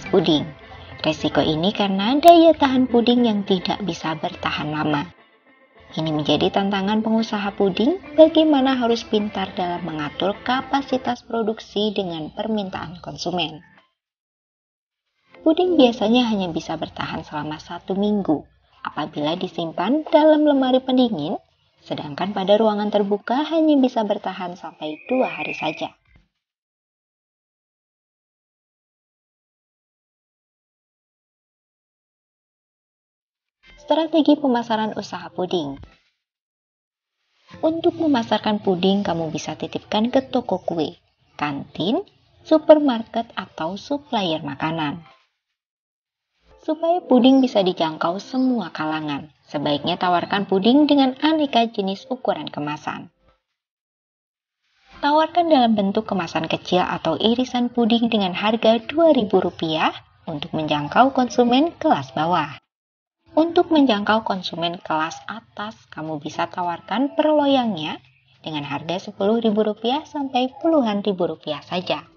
puding. Resiko ini karena daya tahan puding yang tidak bisa bertahan lama. Ini menjadi tantangan pengusaha puding bagaimana harus pintar dalam mengatur kapasitas produksi dengan permintaan konsumen. Puding biasanya hanya bisa bertahan selama satu minggu apabila disimpan dalam lemari pendingin, sedangkan pada ruangan terbuka hanya bisa bertahan sampai dua hari saja. Strategi pemasaran usaha puding. Untuk memasarkan puding, kamu bisa titipkan ke toko kue, kantin, supermarket, atau supplier makanan. Supaya puding bisa dijangkau semua kalangan, sebaiknya tawarkan puding dengan aneka jenis ukuran kemasan. Tawarkan dalam bentuk kemasan kecil atau irisan puding dengan harga Rp2.000 untuk menjangkau konsumen kelas bawah. Untuk menjangkau konsumen kelas atas, kamu bisa tawarkan perloyangnya dengan harga Rp10.000 sampai puluhan ribu rupiah saja.